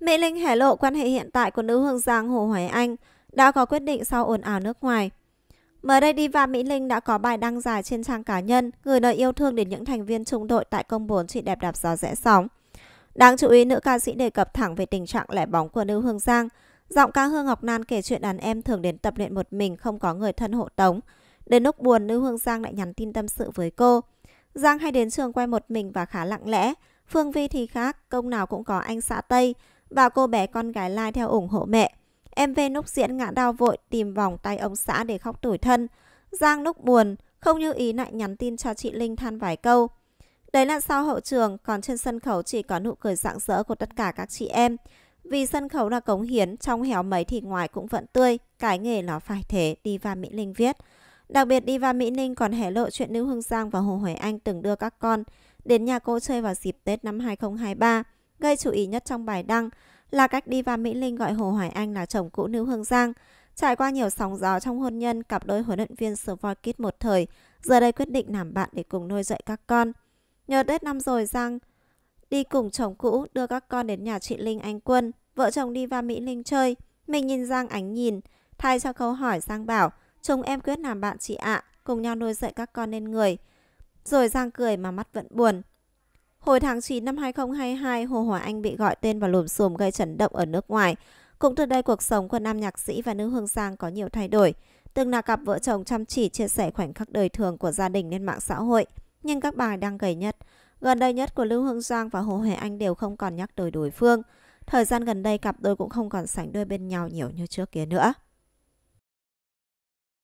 Mỹ Linh hé lộ quan hệ hiện tại của nữ Hương giang Hồ Hoài Anh đã có quyết định sau ồn ào nước ngoài. Mới đây Diva Mỹ Linh đã có bài đăng dài trên trang cá nhân gửi lời yêu thương đến những thành viên trung đội tại công bốn chị đẹp đạp gió rẽ sóng. Đáng chú ý nữ ca sĩ đề cập thẳng về tình trạng lẻ bóng của nữ Hương Giang. Giọng ca Hương Ngọc Nan kể chuyện đàn em thường đến tập luyện một mình không có người thân hộ tống. Đến lúc buồn nữ Hương Giang lại nhắn tin tâm sự với cô. Giang hay đến trường quay một mình và khá lặng lẽ. Phương Vi thì khác, công nào cũng có anh xã Tây và cô bé con gái lai theo ủng hộ mẹ. Em về Núc Diễn ngã đau vội tìm vòng tay ông xã để khóc tủi thân. Giang Núc buồn, không như ý lại nhắn tin cho chị Linh than vài câu. Đấy là sau hậu trường, còn trên sân khấu chỉ có nụ cười rạng rỡ của tất cả các chị em. Vì sân khấu là cống hiến, trong héo mấy thì ngoài cũng vẫn tươi, cái nghề nó phải thế, diva Mỹ Linh viết. Đặc biệt diva Mỹ Linh còn hé lộ chuyện Lưu Hương Giang và Hồ huệ Anh từng đưa các con đến nhà cô chơi vào dịp Tết năm 2023 gây chú ý nhất trong bài đăng là cách đi và Mỹ Linh gọi Hồ Hoài Anh là chồng cũ Nữ Hương Giang. Trải qua nhiều sóng gió trong hôn nhân, cặp đôi huấn luyện viên Svorkit một thời, giờ đây quyết định làm bạn để cùng nuôi dạy các con. Nhờ Tết năm rồi Giang đi cùng chồng cũ đưa các con đến nhà chị Linh Anh Quân, vợ chồng đi và Mỹ Linh chơi. Mình nhìn Giang ánh nhìn, thay cho câu hỏi Giang bảo, chúng em quyết làm bạn chị ạ, à, cùng nhau nuôi dạy các con nên người. Rồi Giang cười mà mắt vẫn buồn, Hồi tháng 9 năm 2022, Hồ Hòa Anh bị gọi tên vào lùm xùm gây chấn động ở nước ngoài. Cũng từ đây cuộc sống của nam nhạc sĩ và nữ Hương Giang có nhiều thay đổi. Từng là cặp vợ chồng chăm chỉ chia sẻ khoảnh khắc đời thường của gia đình lên mạng xã hội, nhưng các bài đang gầy nhất. Gần đây nhất của Lưu Hương Giang và Hồ Huệ Anh đều không còn nhắc tới đối phương. Thời gian gần đây cặp đôi cũng không còn sánh đôi bên nhau nhiều như trước kia nữa.